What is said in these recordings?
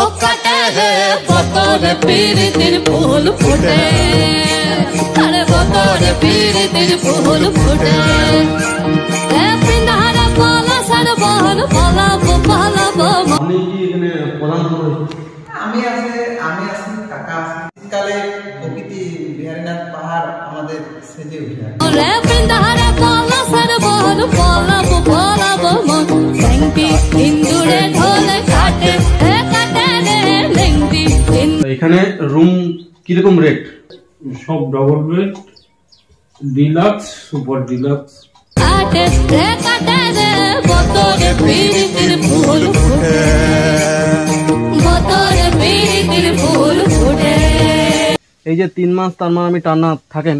ও কাটে হে বতরে পীড়িতির ফুল ফুটে আরে বতরে পীড়িতির ফুল ফুটে আমি আছে আমি আছি কাকা শীতকালে প্রকৃতি বিহারীনাথ পাহাড় আমাদের সেজে উঠে হিন্দুরে ঢোলে কাটে এখানে রুম কিরকম রেট সব double bed deluxe super deluxe এই যে তিন মাস তার মানে আমি টানা থাকেন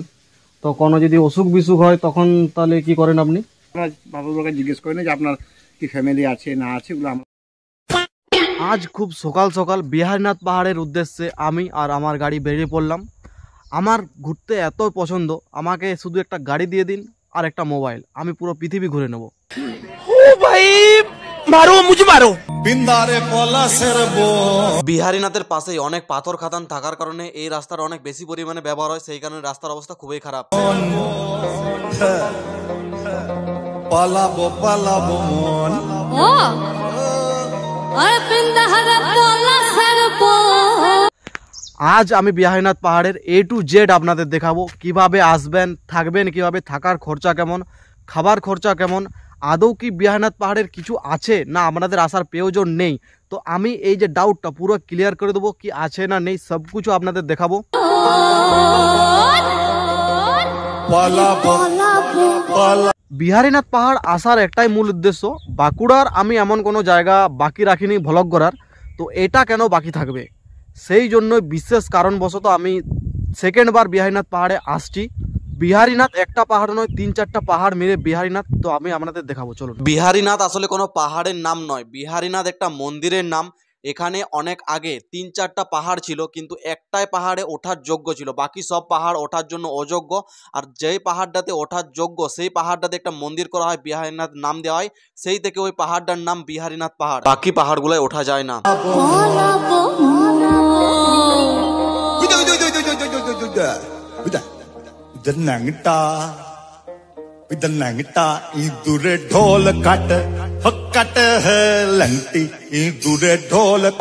তো কোনো যদি অসুখ বিসুখ হয় তখন তাহলে কি করেন আপনি আমরা বাবুর জিজ্ঞেস করেন যে আপনার কি ফ্যামিলি আছে না আছে ওগুলো আজ খুব সকাল সকাল বিহারীনাথ পাহাড়ের উদ্দেশ্যে আমি আর আমার গাড়ি বেরিয়ে পড়লাম আমার ঘুরতে এত পছন্দ আমাকে শুধু একটা গাড়ি দিয়ে দিন আর একটা মোবাইল আমি পুরো পৃথিবী ঘুরে নেব বিহারীনাথের পাশেই অনেক পাথর খাদান থাকার কারণে এই রাস্তার অনেক বেশি পরিমাণে ব্যবহার হয় সেই কারণে রাস্তার অবস্থা খুবই খারাপ পালাবো পালাবো আজ আমি বিহারীনাথ পাহাড়ের এ টু জেড আপনাদের দেখাবো কিভাবে আসবেন থাকবেন কিভাবে থাকার খরচা কেমন খাবার খরচা কেমন আদৌ কি বিহারীনাথ পাহাড়ের কিছু আছে না আপনাদের আসার প্রয়োজন নেই তো আমি এই যে ডাউটটা পুরো ক্লিয়ার করে দেবো কি আছে না নেই সব কিছু আপনাদের দেখাবো বিহারীনাথ পাহাড় আসার একটাই মূল উদ্দেশ্য বাঁকুড়ার আমি এমন কোনো জায়গা বাকি রাখিনি ভ্লগ করার তো এটা কেন বাকি থাকবে সেই জন্য বিশেষ কারণবশত আমি সেকেন্ডবার বিহারীনাথ পাহাড়ে আসছি বিহারীনাথ একটা পাহাড় নয় তিন চারটা পাহাড় মিলে বিহারীনাথ তো আমি আপনাদের দেখাবো চলুন বিহারীনাথ আসলে কোনো পাহাড়ের নাম নয় বিহারীনাথ একটা মন্দিরের নাম এখানে অনেক আগে তিন চারটা পাহাড় ছিল কিন্তু একটাই পাহাড়ে ওঠার যোগ্য ছিল বাকি সব পাহাড় ওঠার জন্য অযোগ্য আর যেই পাহাড়টাতে ওঠার যোগ্য সেই পাহাড়টাতে একটা মন্দির করা হয় বিহারীনাথ নাম দেওয়া হয় সেই থেকে ওই পাহাড়টার নাম বিহারীনাথ পাহাড় বাকি পাহাড়গুলোয় ওঠা যায় না ঢোল কাট হ্যাঁ,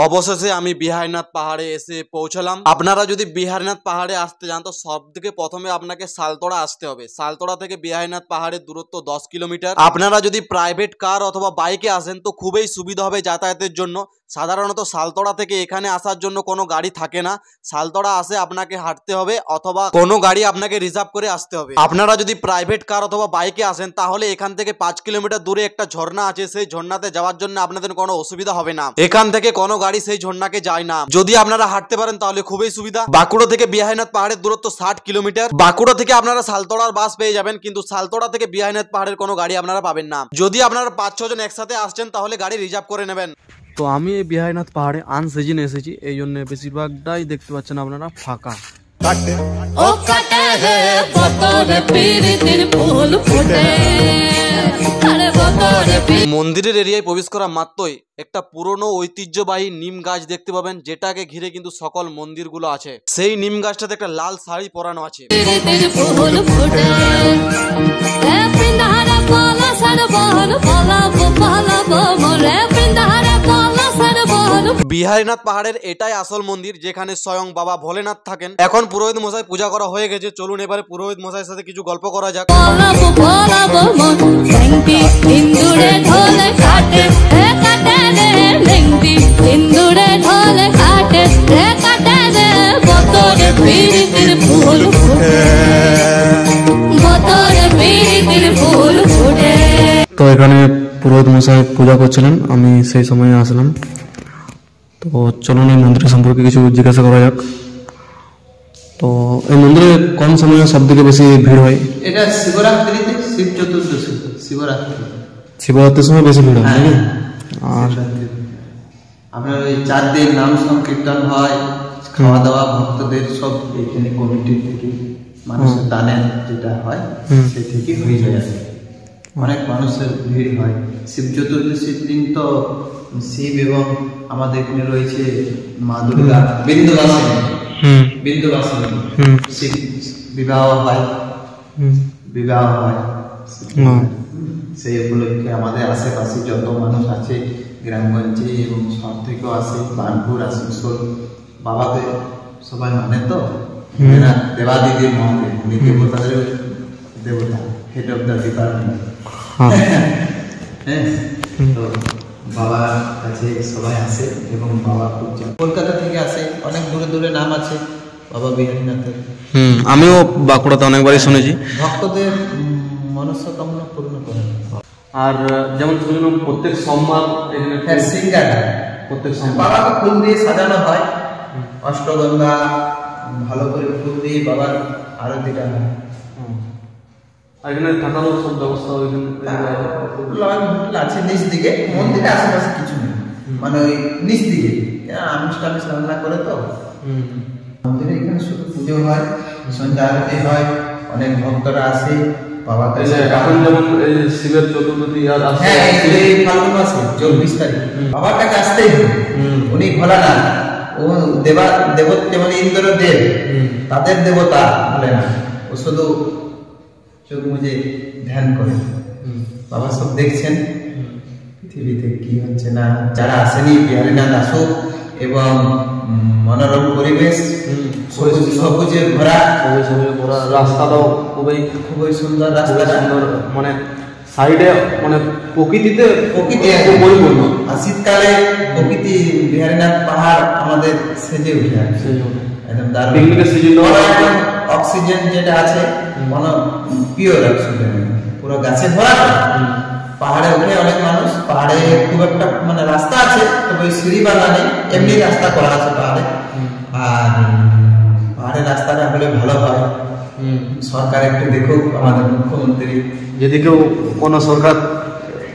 অবশেষে আমি বিহারনাথ পাহাড়ে এসে পৌঁছলাম আপনারা যদি বিহারনাথ পাহাড়ে আসতে যান তো সব থেকে প্রথমে আপনাকে সালতোড়া আসতে হবে সালতোড়া থেকে বিহারনাথ পাহাড়ের দূরত্ব দশ কিলোমিটার আপনারা যদি প্রাইভেট কার অথবা বাইকে আসেন তো খুবই সুবিধা হবে যাতায়াতের জন্য সাধারণত সালতোড়া থেকে এখানে আসার জন্য কোনো গাড়ি থাকে না সালতোড়া আসে আপনাকে হাঁটতে হবে অথবা কোনো গাড়ি আপনাকে রিজার্ভ করে আসতে হবে আপনারা যদি প্রাইভেট কার অথবা বাইকে আসেন তাহলে এখান থেকে পাঁচ কিলোমিটার দূরে একটা ঝর্ণা আছে সেই ঝর্ণাতে যাওয়ার জন্য আপনাদের কোনো অসুবিধা হবে না এখান থেকে কোনো গাড়ি সেই ঝর্ণাকে যায় না যদি আপনারা হাঁটতে পারেন তাহলে খুবই সুবিধা বাঁকুড়া থেকে বিহাইনাথ পাহাড়ের দূরত্ব ষাট কিলোমিটার বাঁকুড়া থেকে আপনারা সালতোড়ার বাস পেয়ে যাবেন কিন্তু সালতোড়া থেকে বিহাইনাথ পাহাড়ের কোনো গাড়ি আপনারা পাবেন না যদি আপনারা পাঁচ ছজন একসাথে আসছেন তাহলে গাড়ি রিজার্ভ করে নেবেন তো আমি এই বিহাইনাথ পাহাড়ে আনসিজিন এসেছি এই জন্য বেশিরভাগটাই দেখতে পাচ্ছেন আপনারা ফাঁকা কাটে ও কাটে হে ফুল ফুটে মন্দিরের এরিয়ায় প্রবেশ করা মাত্রই একটা পুরনো ঐতিহ্যবাহী নিম গাছ দেখতে পাবেন যেটাকে ঘিরে কিন্তু সকল মন্দিরগুলো আছে সেই নিম গাছটাতে একটা লাল শাড়ি পরানো আছে বিহারীনাথ পাহাড়ের এটাই আসল মন্দির যেখানে স্বয়ং বাবা ভোলেনাথ থাকেন এখন পুরোহিত মশাই পূজা করা হয়ে গেছে চলুন এবারে পুরোহিত মশাইয়ের সাথে কিছু গল্প করা যাক তো এখানে পুরোহিত মশাই পূজা করছিলেন আমি সেই সময়ে আসলাম তো চলুন এই মন্দির সম্পর্কে কিছু জিজ্ঞাসা করা যাক তো এই মন্দিরে কম সময়ে সব থেকে বেশি ভিড় হয় এটা শিবরাত্রিতে শিব চতুর্দশী শিবরাত্রি শিবরাত্রির সময় বেশি ভিড় হয় হ্যাঁ, নাকি হ্যাঁ, আর আপনার ওই চার দিন নাম সংকীর্তন হয় খাওয়া দাওয়া ভক্তদের সব এখানে কমিটির থেকে মানুষের দানের যেটা হয় সে থেকে হয়ে যায় অনেক মানুষের ভিড় হয় শিব চতুর্দশীর দিন তো শিব এবং আমাদের এখানে রয়েছে মা দুর্গা বিন্দুবাসিনী বিন্দুবাসিনী শিব বিবাহ হয় বিবাহ হয় সেই উপলক্ষে আমাদের আশেপাশে যত মানুষ আছে গ্রামগঞ্জে এবং শহর থেকেও আসে বানপুর আসানসোল বাবাদের সবাই মানে তো দেবা দিদির মহাদেব উনি দেবতাদের দেবতা হেড অফ দ্য ডিপার্টমেন্ট হ্যাঁ, হ্যাঁ বাবার কাছে সবাই আসে এবং বাবা কলকাতা থেকে আসে অনেক দূরে দূরে নাম আছে বাবা আমিও বাঁকুড়াতে অনেকবারই শুনেছি ভক্তদের মনস্কামনা পূর্ণ করেন আর যেমন শুনলাম প্রত্যেক সোমবার হ্যাঁ, প্রত্যেক সোমবার ফুল দিয়ে সাজানো হয় অষ্টগন্ধা ভালো করে ফুল দিয়ে বাবার আরতিটা হয় এখানে থাকানোর সব ব্যবস্থা ওইখানে আছে নিচ দিকে মন্দিরে আশেপাশে কিছু নেই মানে ওই নিচ দিকে আমিষ টামিষ রান্না করে তো মন্দিরে এখানে শুধু পুজো হয় সন্ধ্যা আরতি হয় অনেক ভক্তরা আসে এখন যেমন শিবের হ্যাঁ, হ্যাঁ, চব্বিশ তারিখ উনি ও মানে দেব তাদের দেবতা বলে না ও শুধু চোখ মুজে ধ্যান করে বাবা সব দেখছেন পৃথিবীতে কি হচ্ছে না যারা আসেনি বিহারীনাথ আসুক এবং মনোরম পরিবেশ সবুজে ভরা রাস্তাটাও খুবই খুবই সুন্দর রাস্তা সুন্দর মানে সাইডে মানে প্রকৃতিতে প্রকৃতি পরিপূর্ণ আর শীতকালে প্রকৃতি বিহারিনাথ পাহাড় আমাদের সেজে উঠে সেজে উঠে একদম জন্য অক্সিজেন যেটা আছে মনে পিওর অক্সিজেন পুরো গাছে ভরা পাহাড়ে উঠে অনেক মানুষ পাহাড়ে খুব একটা মানে রাস্তা আছে তবে সিঁড়ি নেই এমনি রাস্তা করা আছে পাহাড়ে আর পাহাড়ের রাস্তাটা হলে ভালো হয় সরকার একটু দেখুক আমাদের মুখ্যমন্ত্রী যদি কেউ কোনো সরকার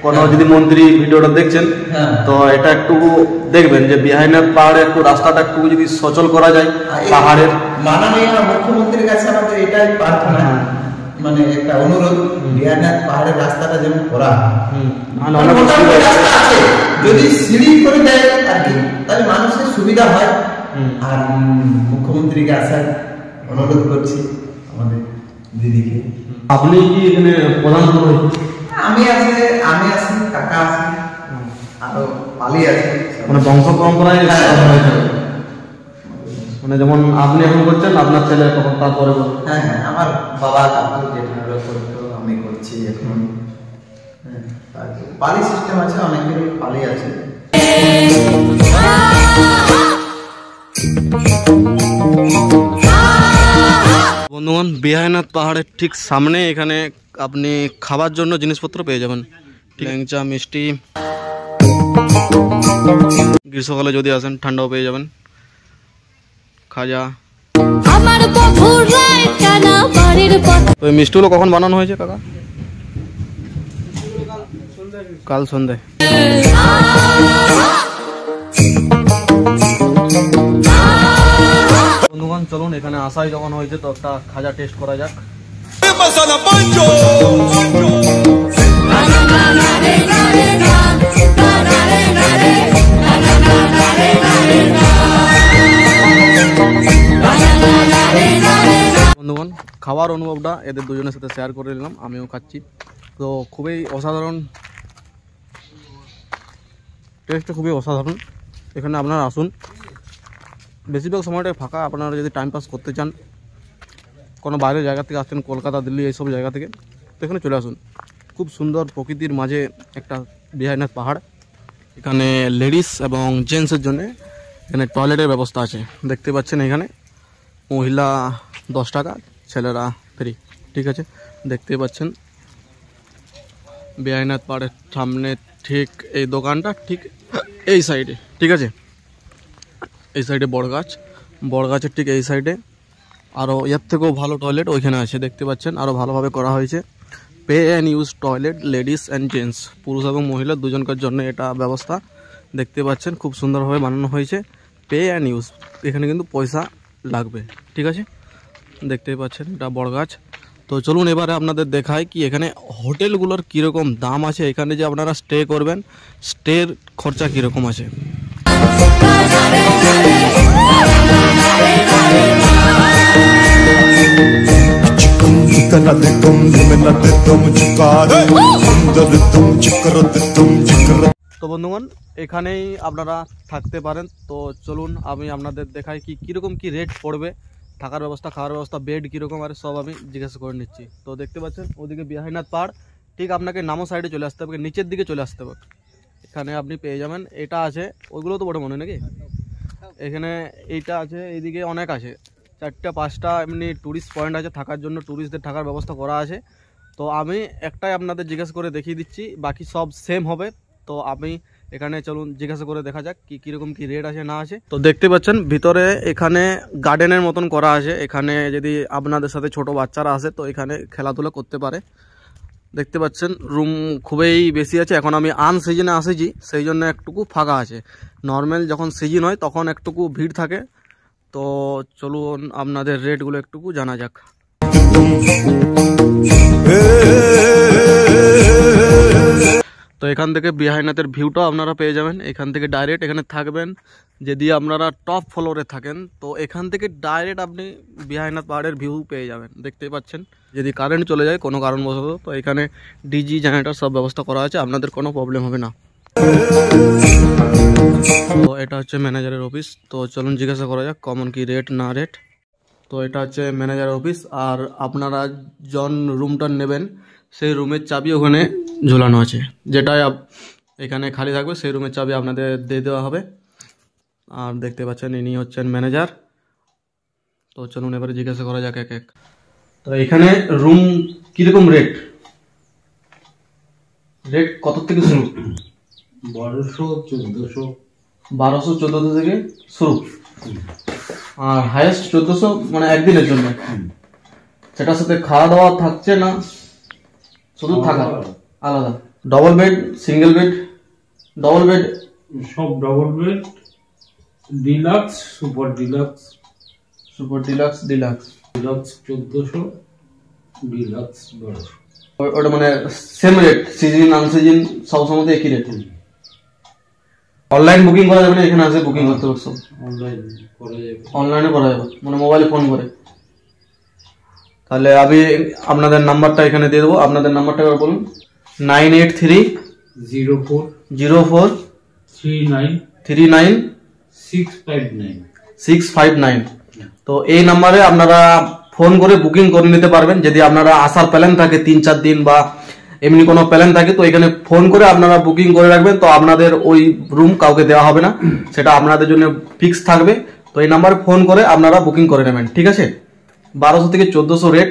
কোনো যদি মন্ত্রী ভিডিওটা দেখছেন হ্যাঁ। তো এটা একটু দেখবেন যে বিহাইনার পাহাড়ে একটু রাস্তাটা একটু যদি সচল করা যায় পাহাড়ের মাননীয় মুখ্যমন্ত্রীর কাছে আমাদের এটাই প্রার্থনা হ্যাঁ। মানে একটা অনুরোধ বিহাইনার পাহাড়ের রাস্তাটা যেমন মানে করা রাস্তা আছে যদি সিঁড়ি করে দেয় আর কি তাহলে মানুষের সুবিধা হয় আর মুখ্যমন্ত্রীকে আসার অনুরোধ করছি আমাদের দিদিকে আপনি কি এখানে প্রধান আমি আমি আছি কাকা আছে আরো পালি আছে মানে বংশ পরম্পরায় মানে যেমন আপনি এখন করছেন আপনার ছেলে তখন তারপরে হ্যাঁ হ্যাঁ আমার বাবা কাকু করতো আমি করছি এখন হ্যাঁ, পালি সিস্টেম আছে অনেকের পালি আছে বন্ধুগণ বিহাইনাথ পাহাড়ের ঠিক সামনে এখানে আপনি খাবার জন্য জিনিসপত্র পেয়ে যাবেন ল্যাংচা মিষ্টি গ্রীষ্মকালে যদি আসেন ঠান্ডাও পেয়ে যাবেন খাজা ওই মিষ্টিগুলো কখন বানানো হয়েছে কাকা কাল সন্ধে চলুন এখানে আসাই যখন হয়েছে তো একটা খাজা টেস্ট করা যাক বন্ধুগণ খাওয়ার অনুভবটা এদের দুজনের সাথে শেয়ার করে নিলাম আমিও খাচ্ছি তো খুবই অসাধারণ টেস্ট খুবই অসাধারণ এখানে আপনারা আসুন বেশিরভাগ সময়টা ফাঁকা আপনারা যদি টাইম পাস করতে চান কোনো বাইরের জায়গা থেকে আসছেন কলকাতা দিল্লি এইসব জায়গা থেকে তো এখানে চলে আসুন খুব সুন্দর প্রকৃতির মাঝে একটা বিহারনাথ পাহাড় এখানে লেডিস এবং জেন্টসের জন্য এখানে টয়লেটের ব্যবস্থা আছে দেখতে পাচ্ছেন এখানে মহিলা দশ টাকা ছেলেরা ফ্রি ঠিক আছে দেখতে পাচ্ছেন বেআইনাথ পাহাড়ের সামনে ঠিক এই দোকানটা ঠিক এই সাইডে ঠিক আছে এই সাইডে বড় গাছ বড় গাছের ঠিক এই সাইডে আরও এর থেকেও ভালো টয়লেট ওইখানে আছে দেখতে পাচ্ছেন আরও ভালোভাবে করা হয়েছে pay and use toilet ladies and gents পুরুষ এবং মহিলা দুজনকার জন্য এটা ব্যবস্থা দেখতে পাচ্ছেন খুব সুন্দরভাবে বানানো হয়েছে পে অ্যান্ড ইউজ এখানে কিন্তু পয়সা লাগবে ঠিক আছে দেখতেই পাচ্ছেন এটা বড় গাছ তো চলুন এবারে আপনাদের দেখায় কি এখানে হোটেলগুলোর কীরকম দাম আছে এখানে যে আপনারা স্টে করবেন স্টের খরচা কীরকম আছে तुम सुंदर तुम तुम তো বন্ধুগণ এখানেই আপনারা থাকতে পারেন তো চলুন আমি আপনাদের দেখাই কি কীরকম কি রেট পড়বে থাকার ব্যবস্থা খাওয়ার ব্যবস্থা বেড কীরকম আর সব আমি জিজ্ঞেস করে নিচ্ছি তো দেখতে পাচ্ছেন ওদিকে বিহাইনাথ পাহাড় ঠিক আপনাকে নামো সাইডে চলে আসতে হবে নিচের দিকে চলে আসতে হবে এখানে আপনি পেয়ে যাবেন এটা আছে ওইগুলো তো বড় মনে নাকি এখানে এইটা আছে এইদিকে অনেক আছে চারটা পাঁচটা এমনি ট্যুরিস্ট পয়েন্ট আছে থাকার জন্য ট্যুরিস্টদের থাকার ব্যবস্থা করা আছে তো আমি একটাই আপনাদের জিজ্ঞাসা করে দেখিয়ে দিচ্ছি বাকি সব সেম হবে তো আমি এখানে চলুন জিজ্ঞাসা করে দেখা যাক কি কীরকম কি রেট আছে না আছে তো দেখতে পাচ্ছেন ভিতরে এখানে গার্ডেনের মতন করা আছে এখানে যদি আপনাদের সাথে ছোট বাচ্চারা আসে তো এখানে খেলাধুলা করতে পারে দেখতে পাচ্ছেন রুম খুবই বেশি আছে এখন আমি আন সিজনে আসেছি সেই জন্য একটুকু ফাঁকা আছে নর্মাল যখন সিজন হয় তখন একটুকু ভিড় থাকে তো চলুন আপনাদের রেটগুলো একটুকু জানা যাক তো এখান থেকে বিহাইনাথের ভিউটা আপনারা পেয়ে যাবেন এখান থেকে ডাইরেক্ট এখানে থাকবেন যদি আপনারা টপ ফ্লোরে থাকেন তো এখান থেকে ডাইরেক্ট আপনি বিহাইনাথ পাহাড়ের ভিউ পেয়ে যাবেন দেখতেই পাচ্ছেন যদি কারেন্ট চলে যায় কোনো কারণবশত তো এখানে ডিজি জেনারেটার সব ব্যবস্থা করা আছে আপনাদের কোনো প্রবলেম হবে না তো এটা হচ্ছে ম্যানেজারের অফিস তো চলুন জিজ্ঞাসা করা যাক কমন কি রেট না রেট তো এটা হচ্ছে ম্যানেজারের অফিস আর আপনারা জন রুমটা নেবেন সেই রুমের চাবি ওখানে ঝোলানো আছে যেটাই এখানে খালি থাকবে সেই রুমের চাবি আপনাদের দিয়ে দেওয়া হবে আর দেখতে পাচ্ছেন ইনি হচ্ছেন ম্যানেজার তো চলুন এবারে জিজ্ঞাসা করা যাক এক এক তো এখানে রুম কীরকম রেট রেট কত থেকে শুরু বারোশো চোদ্দশো বারোশো চোদ্দশো থেকে শুরু আর হাইয়েস্ট চোদ্দশো মানে একদিনের জন্য সেটার সাথে খাওয়া দাওয়া থাকছে না শুধু থাকা আলাদা double bed single bed double bed সব double bed deluxe super deluxe super deluxe deluxe deluxe চোদ্দশো ডিলাক্স বারোশো ওটা মানে সেম রেট সিজন আনসিজন সব সময় একই রেট অনলাইন বুকিং করা যাবে না এখানে আসে বুকিং করতে পারছো অনলাইন যাবে অনলাইনে করা যাবে মানে মোবাইলে ফোন করে তাহলে আমি আপনাদের নাম্বারটা এখানে দিয়ে দেবো আপনাদের নাম্বারটা একবার বলুন nine eight three zero four zero four three nine three nine six five nine six five nine তো এই নাম্বারে আপনারা ফোন করে বুকিং করে নিতে পারবেন যদি আপনারা আসার প্ল্যান থাকে তিন চার দিন বা এমনি কোনো প্ল্যান থাকে তো এখানে ফোন করে আপনারা বুকিং করে রাখবেন তো আপনাদের ওই রুম কাউকে দেওয়া হবে না সেটা আপনাদের জন্য ফিক্স থাকবে তো এই নাম্বারে ফোন করে আপনারা বুকিং করে নেবেন ঠিক আছে বারোশো থেকে চোদ্দোশো রেট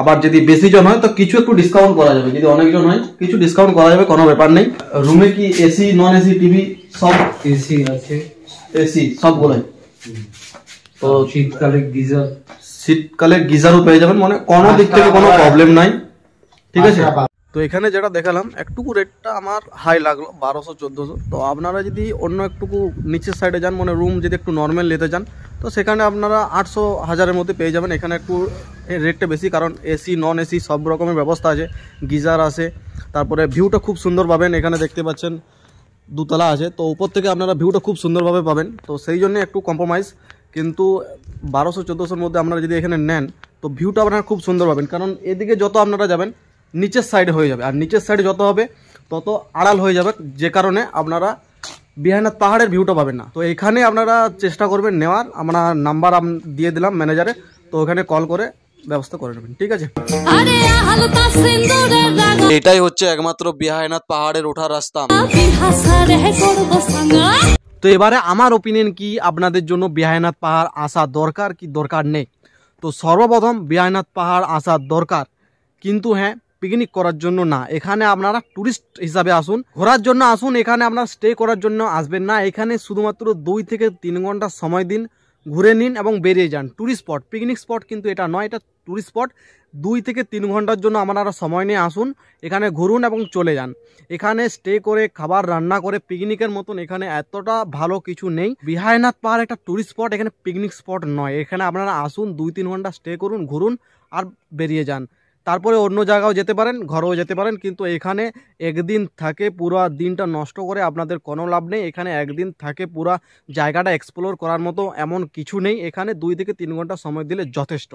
আবার যদি বেশি জন হয় তো কিছু একটু ডিসকাউন্ট করা যাবে যদি অনেকজন হয় কিছু ডিসকাউন্ট করা যাবে কোনো ব্যাপার নেই রুমে কি এসি নন এসি টিভি সব এসি আছে এসি সব বলে তো শীতকালে গিজার শীতকালে গিজারও পেয়ে যাবেন মানে কোনো দিক থেকে কোনো প্রবলেম নাই ঠিক আছে তো এখানে যেটা দেখালাম একটুকু রেটটা আমার হাই লাগলো বারোশো চোদ্দোশো তো আপনারা যদি অন্য একটুকু নিচের সাইডে যান মানে রুম যদি একটু নর্মাল নিতে যান তো সেখানে আপনারা আটশো হাজারের মধ্যে পেয়ে যাবেন এখানে একটু রেটটা বেশি কারণ এসি নন এসি সব রকমের ব্যবস্থা আছে গিজার আছে তারপরে ভিউটা খুব সুন্দর পাবেন এখানে দেখতে পাচ্ছেন দুতলা আছে তো উপর থেকে আপনারা ভিউটা খুব সুন্দরভাবে পাবেন তো সেই জন্য একটু কম্প্রোমাইজ কিন্তু বারোশো চোদ্দোশোর মধ্যে আপনারা যদি এখানে নেন তো ভিউটা আপনারা খুব সুন্দর পাবেন কারণ এদিকে যত আপনারা যাবেন নিচের সাইডে হয়ে যাবে আর নিচের সাইডে যত হবে তত আড়াল হয়ে যাবে যে কারণে আপনারা বিহাইনাথ পাহাড়ের ভিউটা পাবেন না তো এখানে আপনারা চেষ্টা করবেন নেওয়ার আমরা নাম্বার দিয়ে দিলাম ম্যানেজারে তো ওখানে কল করে ব্যবস্থা করে নেবেন ঠিক আছে এটাই হচ্ছে একমাত্র বিহাইনাথ পাহাড়ের ওঠার রাস্তা তো এবারে আমার ওপিনিয়ন কি আপনাদের জন্য বিহাইনাথ পাহাড় আসা দরকার কি দরকার নেই তো সর্বপ্রথম বিহাইনাথ পাহাড় আসা দরকার কিন্তু হ্যাঁ পিকনিক করার জন্য না এখানে আপনারা ট্যুরিস্ট হিসাবে আসুন ঘোরার জন্য আসুন এখানে আপনারা স্টে করার জন্য আসবেন না এখানে শুধুমাত্র দুই থেকে তিন ঘন্টা সময় দিন ঘুরে নিন এবং বেরিয়ে যান ট্যুরিস্ট স্পট পিকনিক স্পট কিন্তু এটা নয় এটা ট্যুরিস্ট স্পট দুই থেকে তিন ঘন্টার জন্য আপনারা সময় নিয়ে আসুন এখানে ঘুরুন এবং চলে যান এখানে স্টে করে খাবার রান্না করে পিকনিকের মতন এখানে এতটা ভালো কিছু নেই বিহায়নাথ পাহাড় একটা ট্যুরিস্ট স্পট এখানে পিকনিক স্পট নয় এখানে আপনারা আসুন দুই তিন ঘন্টা স্টে করুন ঘুরুন আর বেরিয়ে যান তারপরে অন্য জায়গাও যেতে পারেন ঘরেও যেতে পারেন কিন্তু এখানে একদিন থাকে পুরো দিনটা নষ্ট করে আপনাদের কোনো লাভ নেই এখানে একদিন থাকে পুরো জায়গাটা এক্সপ্লোর করার মতো এমন কিছু নেই এখানে দুই থেকে তিন ঘন্টা সময় দিলে যথেষ্ট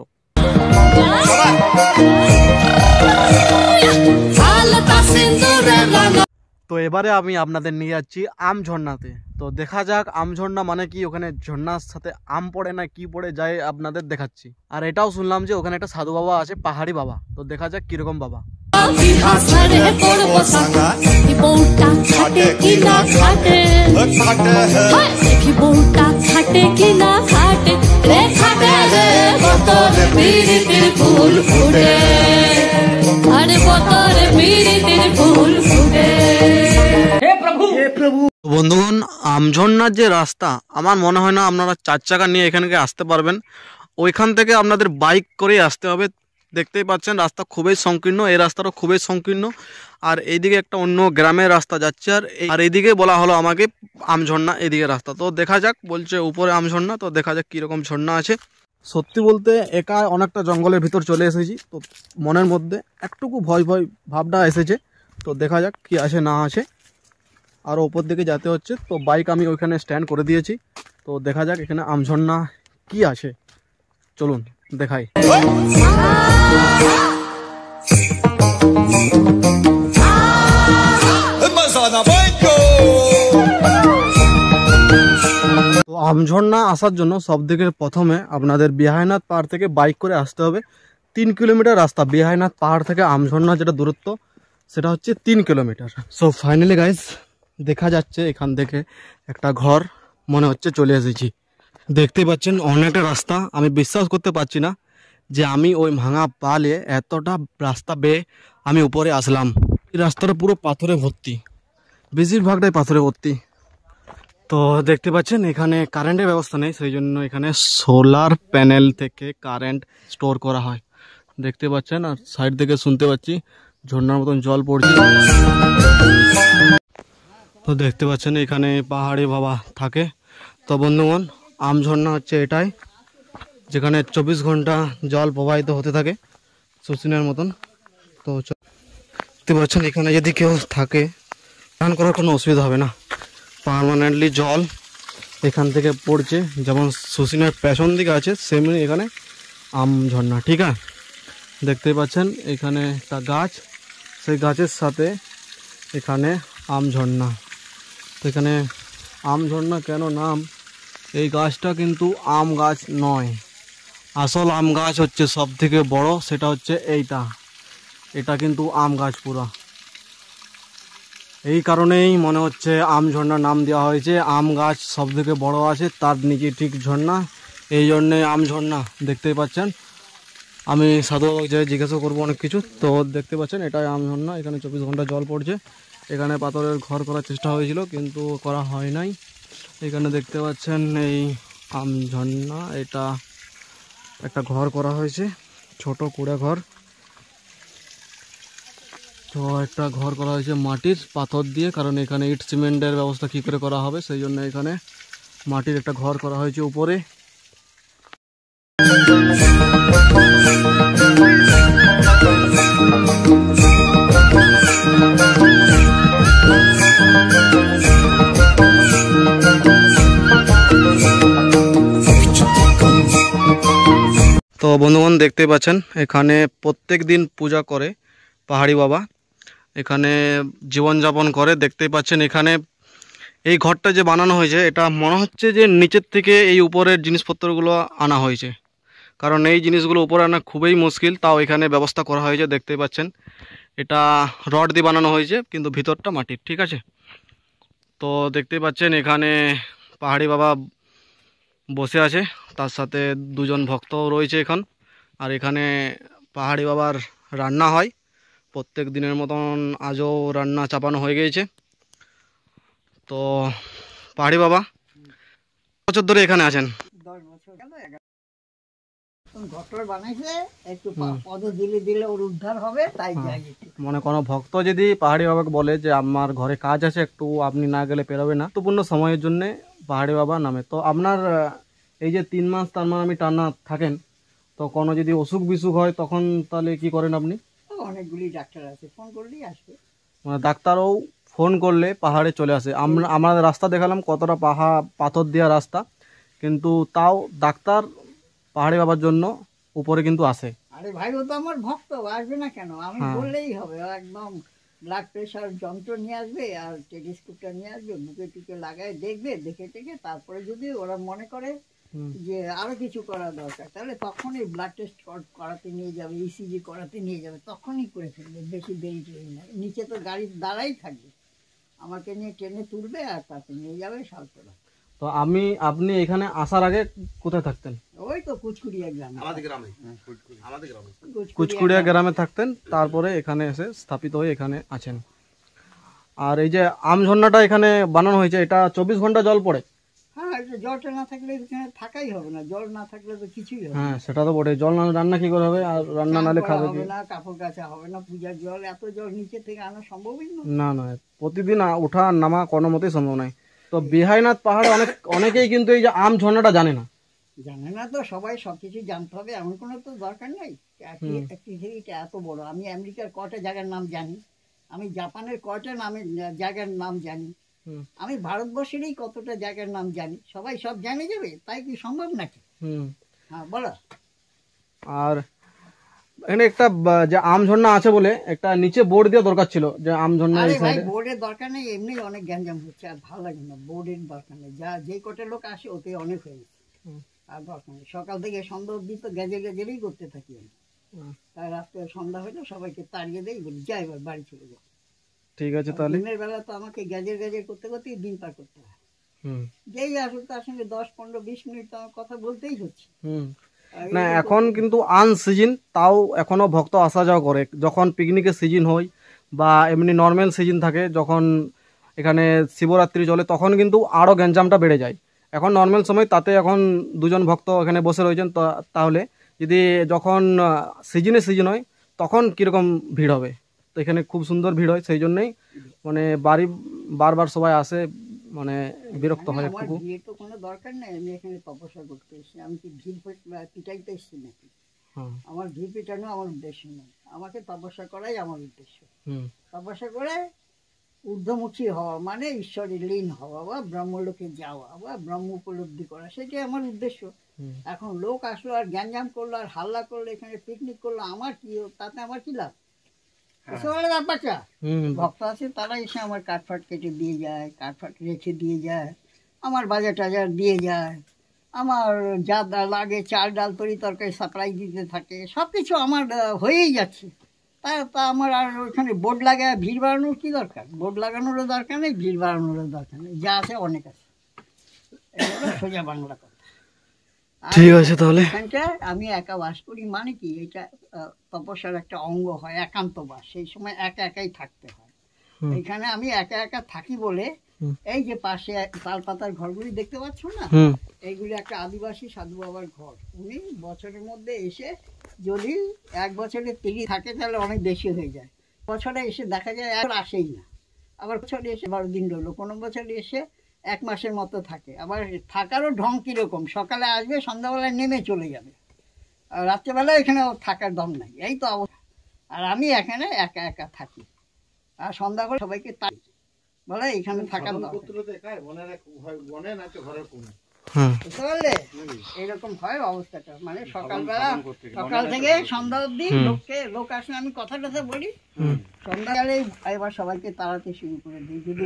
তো এবারে আমি আপনাদের নিয়ে যাচ্ছি আম ঝর্ণাতে তো দেখা যাক আম ঝর্ণা মানে কি ওখানে ঝর্ণার সাথে আম পড়ে না কি পড়ে যায় আপনাদের দেখাচ্ছি আর এটাও শুনলাম যে ওখানে একটা সাধু বাবা আছে পাহাড়ি বাবা তো দেখা যাক কিরকম বাবা ফুল ফুটে বন্ধুগণ আমঝর্নার যে রাস্তা আমার মনে হয় না আপনারা চার চাকা নিয়ে এখানকে আসতে পারবেন ওইখান থেকে আপনাদের বাইক করে আসতে হবে দেখতেই পাচ্ছেন রাস্তা খুবই সংকীর্ণ এই রাস্তাটা খুবই সংকীর্ণ আর এইদিকে একটা অন্য গ্রামের রাস্তা যাচ্ছে আর আর এইদিকে বলা হলো আমাকে আমঝর্ণা এদিকে রাস্তা তো দেখা যাক বলছে উপরে আমঝর্ণা তো দেখা যাক কীরকম ঝর্ণা আছে সত্যি বলতে একা অনেকটা জঙ্গলের ভিতর চলে এসেছি তো মনের মধ্যে একটুকু ভয় ভয় ভাবটা এসেছে তো দেখা যাক কি আছে না আছে আরও ওপর দিকে যেতে হচ্ছে তো বাইক আমি ওইখানে স্ট্যান্ড করে দিয়েছি তো দেখা যাক এখানে আমঝর্ণা কি আছে চলুন দেখাই তো আমঝর্ণা আসার জন্য সব থেকে প্রথমে আপনাদের বিহায়নাথ পাহাড় থেকে বাইক করে আসতে হবে তিন কিলোমিটার রাস্তা বিহায়নাথ পাহাড় থেকে আমঝর্ণা যেটা দূরত্ব সেটা হচ্ছে তিন কিলোমিটার সো ফাইনালি গাইজ দেখা যাচ্ছে এখান থেকে একটা ঘর মনে হচ্ছে চলে এসেছি দেখতে পাচ্ছেন অনেকটা রাস্তা আমি বিশ্বাস করতে পারছি না যে আমি ওই ভাঙা পালে এতটা রাস্তা বেয়ে আমি উপরে আসলাম এই রাস্তাটা পুরো পাথরে ভর্তি বেশিরভাগটাই পাথরে ভর্তি তো দেখতে পাচ্ছেন এখানে কারেন্টের ব্যবস্থা নেই সেই জন্য এখানে সোলার প্যানেল থেকে কারেন্ট স্টোর করা হয় দেখতে পাচ্ছেন আর সাইড থেকে শুনতে পাচ্ছি ঝর্নার মতন জল পড়ছে তো দেখতে পাচ্ছেন এখানে পাহাড়ে বাবা থাকে তো বন্ধুগণ আম ঝর্ণা হচ্ছে এটাই যেখানে চব্বিশ ঘন্টা জল প্রবাহিত হতে থাকে শচীনের মতন তো দেখতে পাচ্ছেন এখানে যদি কেউ থাকে স্নান করার কোনো অসুবিধা হবে না পারমানেন্টলি জল এখান থেকে পড়ছে যেমন শচীনের পেছন দিকে আছে সেমনি এখানে আম ঝর্ণা ঠিক আছে দেখতে পাচ্ছেন এখানে একটা গাছ সেই গাছের সাথে এখানে আম ঝর্ণা তো এখানে আম ঝর্ণা কেন নাম এই গাছটা কিন্তু আম গাছ নয় আসল আম গাছ হচ্ছে সব থেকে বড় সেটা হচ্ছে এইটা এটা কিন্তু আম গাছ পুরা এই কারণেই মনে হচ্ছে আম ঝর্ণার নাম দেওয়া হয়েছে আম গাছ সব থেকে বড় আছে তার নিচে ঠিক ঝর্ণা এই জন্যে আম ঝর্ণা দেখতেই পাচ্ছেন আমি সাধু যাই জিজ্ঞাসা করবো অনেক কিছু তো দেখতে পাচ্ছেন এটাই আম ঝর্ণা এখানে চব্বিশ ঘন্টা জল পড়ছে এখানে পাথরের ঘর করার চেষ্টা হয়েছিল কিন্তু করা হয় নাই এখানে দেখতে পাচ্ছেন এই আম ঝর্ণা এটা একটা ঘর করা হয়েছে ছোট কুড়ে ঘর তো একটা ঘর করা হয়েছে মাটির পাথর দিয়ে কারণ এখানে ইট সিমেন্টের ব্যবস্থা কি করে করা হবে সেই জন্য এখানে মাটির একটা ঘর করা হয়েছে উপরে তো বন্ধুগণ দেখতে পাচ্ছেন এখানে প্রত্যেক দিন পূজা করে পাহাড়ি বাবা এখানে জীবনযাপন করে দেখতে পাচ্ছেন এখানে এই ঘরটা যে বানানো হয়েছে এটা মনে হচ্ছে যে নিচের থেকে এই উপরের জিনিসপত্রগুলো আনা হয়েছে কারণ এই জিনিসগুলো উপরে আনা খুবই মুশকিল তাও এখানে ব্যবস্থা করা হয়েছে দেখতে পাচ্ছেন এটা রড দিয়ে বানানো হয়েছে কিন্তু ভিতরটা মাটির ঠিক আছে তো দেখতে পাচ্ছেন এখানে পাহাড়ি বাবা বসে আছে তার সাথে দুজন ভক্তও রয়েছে এখন আর এখানে পাহাড়ি বাবার রান্না হয় প্রত্যেক দিনের মতন আজও রান্না চাপানো হয়ে গিয়েছে তো পাহাড়ি বাবা বছর ধরে এখানে আছেন মনে কোনো ভক্ত যদি পাহাড়ি বাবাকে বলে যে আমার ঘরে কাজ আছে একটু আপনি না গেলে পেরোবে না তো পূর্ণ সময়ের জন্য পাহাড়ি বাবা নামে তো আপনার এই যে তিন মাস তার মানে আমি টানা থাকেন তো কোনো যদি অসুখ বিসুখ হয় তখন তাহলে কি করেন আপনি অনেকগুলি ডাক্তার আছে ফোন করলেই আসবে মানে ডাক্তারও ফোন করলে পাহাড়ে চলে আসে আমরা আমরা রাস্তা দেখালাম কতটা পাহা পাথর দেওয়া রাস্তা কিন্তু তাও ডাক্তার পাহাড়ে বাবার জন্য উপরে কিন্তু আসে আরে ভাই ও তো আমার ভক্ত আসবে না কেন আমি হ্যাঁ। বললেই হবে একদম ব্লাড প্রেশার যন্ত্র নিয়ে আসবে আর টেলিস্কোপটা নিয়ে আসবে মুখে টুকে লাগায় দেখবে দেখে টেকে তারপরে যদি ওরা মনে করে যে আরো কিছু করা দরকার তাহলে তখনই ব্লাড টেস্ট করাতে নিয়ে যাবে ইসিজি e করাতে নিয়ে যাবে তখনই করে ফেলবে বেশি দেরি টেরি না নিচে তো গাড়ি দাঁড়াই থাকবে আমাকে নিয়ে ট্রেনে তুলবে আর তাকে নিয়ে যাবে সালতলা তো আমি আপনি এখানে আসার আগে কোথায় থাকতেন ওই তো কুচকুড়িয়া গ্রামে আমাদের গ্রামে হ্যাঁ। আমাদের গ্রামে কুচকুড়িয়া গ্রামে থাকতেন তারপরে এখানে এসে স্থাপিত হয়ে এখানে আছেন আর এই যে আম ঝর্ণাটা এখানে বানানো হয়েছে এটা চব্বিশ ঘন্টা জল পড়ে হ্যাঁ, প্রতিদিন ওঠা আর নামা কোনো মতে সম্ভব নাই তো বিহাইনাথ পাহাড় অনেক অনেকেই কিন্তু এই যে আম ঝর্ণাটা জানে না জানে না তো সবাই সবকিছু জানতে হবে এমন কোন তো দরকার নাই এত বড় আমি আমেরিকার কটা জায়গার নাম জানি আমি জাপানের কয়টা নামে জায়গার নাম জানি আমি ভারতবর্ষেরই কতটা জায়গার নাম জানি সবাই সব জানে যাবে তাই কি সম্ভব নাকি হ্যাঁ বলো আর এখানে একটা যে আম ঝর্ণা আছে বলে একটা নিচে বোর্ড দেওয়া দরকার ছিল যে আম ঝর্ণা আরে ভাই বোর্ডের দরকার নেই এমনি অনেক গ্যাঞ্জাম হচ্ছে আর ভালো লাগে না বোর্ডের দরকার নেই যা যে কটা লোক আসে ওতে অনেক হয়ে গেছে আর দরকার নেই সকাল থেকে সন্ধ্যা অব্দি তো গেজে গ্যাজেরই করতে থাকি আমি তাই রাত্রে সন্ধ্যা হলে সবাইকে তাড়িয়ে দেই বলি যাই এবার বাড়ি চলে যাই ঠিক আছে তাহলে দিনের বেলা তো আমাকে গ্যাজের গ্যাজের করতে করতেই দিন পার করতে হয় হুম যেই আসুক তার সঙ্গে দশ পনেরো বিশ মিনিট তো আমার কথা বলতেই হচ্ছে হুম না এখন কিন্তু আন সিজন তাও এখনো ভক্ত আসা যাওয়া করে যখন পিকনিকের সিজন হয় বা এমনি নর্মাল সিজন থাকে যখন এখানে শিবরাত্রি চলে তখন কিন্তু আরও গ্যাঞ্জামটা বেড়ে যায় এখন নর্মাল সময় তাতে এখন দুজন ভক্ত এখানে বসে রয়েছেন তাহলে যদি যখন সিজনে সিজন হয় তখন কীরকম ভিড় হবে তো এখানে খুব সুন্দর ভিড় হয় সেই জন্যই মানে বাড়ি বারবার সবাই আসে মানে বিরক্ত হয় একটু তো কোনো দরকার নেই আমি এখানে তপস্যা করতে এসেছি আমি কি ভিড় পিটাইতে এসেছি নাকি আমার ভিড় পিটানো আমার উদ্দেশ্য নয় আমাকে তপস্যা করাই আমার উদ্দেশ্য তপস্যা করে ঊর্ধ্বমুখী হওয়া মানে ঈশ্বরে লীন হওয়া বা ব্রহ্মলোকে যাওয়া বা ব্রহ্ম উপলব্ধি করা সেটাই আমার উদ্দেশ্য এখন লোক আসলো আর জ্ঞানজাম করলো আর হাল্লা করলো এখানে পিকনিক করলো আমার কি তাতে আমার কি লাভ হ্যাঁ। ব্যাপারটা ভক্ত আছে তারা এসে আমার কাঠ ফাট কেটে দিয়ে যায় কাঠ ফাট রেখে দিয়ে যায় আমার বাজার টাজার দিয়ে যায় আমার যা লাগে চাল ডাল তরি তরকারি সাপ্লাই দিতে থাকে সব কিছু আমার হয়েই যাচ্ছে তা তা আমার আর ওইখানে বোর্ড লাগায় ভিড় বাড়ানোর কী দরকার বোর্ড লাগানোরও দরকার নেই ভিড় বাড়ানোরও দরকার নেই যা আছে অনেক আছে সোজা বাংলা ঠিক আছে তাহলে আমি একা বাস করি মানে কি এটা তপস্যার একটা অঙ্গ হয় একান্ত বাস সেই সময় একা একাই থাকতে হয় এখানে আমি একা একা থাকি বলে এই যে পাশে তাল পাতার ঘরগুলি দেখতে পাচ্ছ না এইগুলি একটা আদিবাসী সাধু বাবার ঘর উনি বছরের মধ্যে এসে যদি এক বছরে তিরি থাকে তাহলে অনেক বেশি হয়ে যায় বছরে এসে দেখা যায় আর আসেই না আবার বছরে এসে বারো দিন রইলো কোনো বছরে এসে এক মাসের মতো থাকে আবার থাকারও ঢং কীরকম সকালে আসবে সন্ধ্যাবেলায় নেমে চলে যাবে আর রাত্রেবেলায় এখানে থাকার দম নাই এই তো অবস্থা আর আমি এখানে একা একা থাকি আর সন্ধ্যা করে সবাইকে তাই বলে এখানে থাকার দম বুঝতে পারলে এরকম হয় অবস্থাটা মানে সকাল থেকে সন্ধ্যা লোক আমি কথা টথা বলি এবার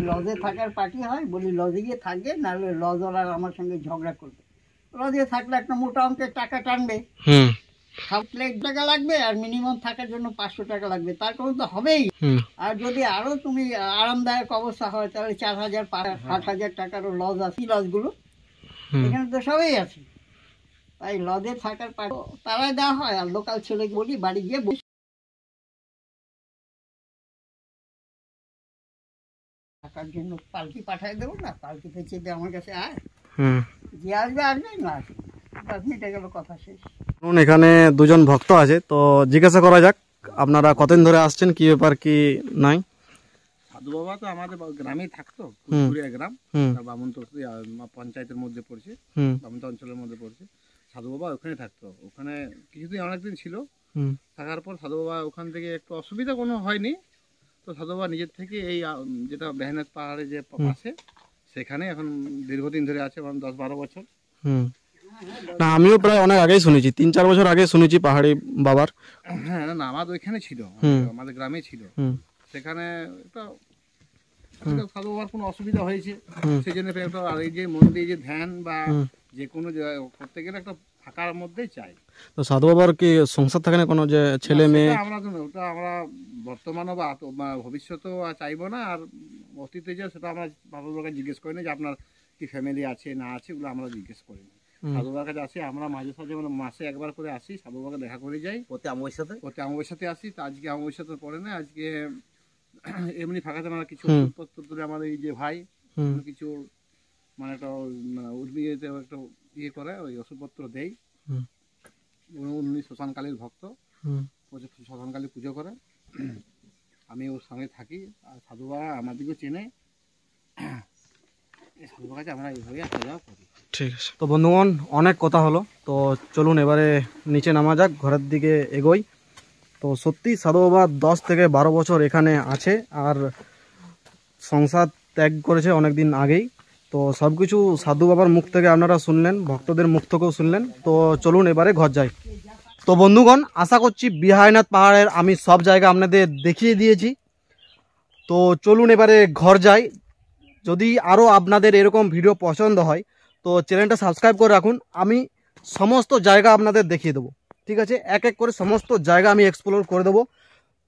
লজে থাকার পার্টি হয় বলি লজে গিয়ে থাকবে নাহলে লজ ওরা আমার সঙ্গে ঝগড়া করবে লজে থাকলে একটা মোটা অঙ্কের টাকা টানবে হাফ প্লেট টাকা লাগবে আর মিনিমাম থাকার জন্য পাঁচশো টাকা লাগবে তার কারণ তো হবেই আর যদি আরো তুমি আরামদায়ক অবস্থা হয় তাহলে চার হাজার সাত হাজার টাকারও লজ আছে লজগুলো এখানে তো সবাই আছে তাই লজে থাকার তারাই দেওয়া হয় আর লোকাল ছেলে বলি বাড়ি গিয়ে থাকার জন্য পালকি পাঠায় দেবো না পালকি দিয়ে আমার কাছে আয় যে আসবে আসবে না আসবে কথা শেষ এখানে দুজন ভক্ত আছে তো জিজ্ঞাসা করা যাক আপনারা কতদিন ধরে আসছেন কি ব্যাপার কি নাই দাদু বাবা তো আমাদের গ্রামেই থাকতো পুরুলিয়া গ্রাম বামন্ত পঞ্চায়েতের মধ্যে পড়ছে বামন অঞ্চলের মধ্যে পড়ছে সাধু বাবা ওখানে থাকতো ওখানে কিছুদিন অনেকদিন ছিল থাকার পর সাধু বাবা ওখান থেকে একটু অসুবিধা কোনো হয়নি তো সাধু বাবা নিজের থেকে এই যেটা বেহনাথ পাহাড়ে যে আছে সেখানে এখন দীর্ঘদিন ধরে আছে মানে দশ বারো বছর না আমিও প্রায় অনেক আগেই শুনেছি তিন চার বছর আগে শুনেছি পাহাড়ি বাবার হ্যাঁ না আমাদের ওইখানে ছিল আমাদের গ্রামে ছিল সেখানে একটা খাওয়া কোনো অসুবিধা হয়েছে সেই জন্য আর এই যে মন দিয়ে যে ধ্যান বা যে কোনো করতে গেলে একটা ফাঁকার মধ্যেই চাই তো সাধু বাবার কি সংসার থাকে না কোনো যে ছেলে মেয়ে আমরা ওটা আমরা বর্তমানে বা ভবিষ্যতেও চাইবো না আর অতীতে যে সেটা আমরা বাবা বাবাকে জিজ্ঞেস করি না যে আপনার কি ফ্যামিলি আছে না আছে ওগুলো আমরা জিজ্ঞেস করি না সাধু বাবার কাছে আসি আমরা মাঝে সাঝে মানে মাসে একবার করে আসি সাধু বাবাকে দেখা করে যাই প্রতি আমার সাথে প্রতি আমার সাথে আসি তো আজকে আমার সাথে পড়ে না আজকে এমনি ফাঁকাতে আমরা কিছু পত্র আমাদের এই যে ভাই কিছু মানে একটা উদ্ভিদে একটা ইয়ে করে ওই ওষুধপত্র দেই উনি শ্মশানকালীর ভক্ত শ্মশানকালী পুজো করে আমি ওর সঙ্গে থাকি আর সাধু বাবা আমাদেরকেও চেনে সাধু বাবা আমরা এইভাবে আসা যাওয়া করি ঠিক আছে তো বন্ধুগণ অনেক কথা হলো তো চলুন এবারে নিচে নামা যাক ঘরের দিকে এগোই তো সত্যি সাধু বাবা দশ থেকে বারো বছর এখানে আছে আর সংসার ত্যাগ করেছে অনেক দিন আগেই তো সব কিছু সাধু বাবার মুখ থেকে আপনারা শুনলেন ভক্তদের মুখ থেকেও শুনলেন তো চলুন এবারে ঘর যাই তো বন্ধুগণ আশা করছি বিহারনাথ পাহাড়ের আমি সব জায়গা আপনাদের দেখিয়ে দিয়েছি তো চলুন এবারে ঘর যাই যদি আরও আপনাদের এরকম ভিডিও পছন্দ হয় তো চ্যানেলটা সাবস্ক্রাইব করে রাখুন আমি সমস্ত জায়গা আপনাদের দেখিয়ে দেবো ঠিক আছে এক এক করে সমস্ত জায়গা আমি এক্সপ্লোর করে দেবো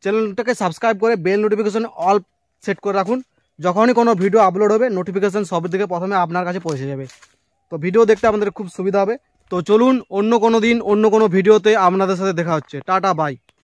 চ্যানেলটাকে সাবস্ক্রাইব করে বেল নোটিফিকেশন অল সেট করে রাখুন যখনই কোনো ভিডিও আপলোড হবে নোটিফিকেশান সব দিকে প্রথমে আপনার কাছে পৌঁছে যাবে তো ভিডিও দেখতে আমাদের খুব সুবিধা হবে তো চলুন অন্য কোনো দিন অন্য কোনো ভিডিওতে আপনাদের সাথে দেখা হচ্ছে টাটা বাই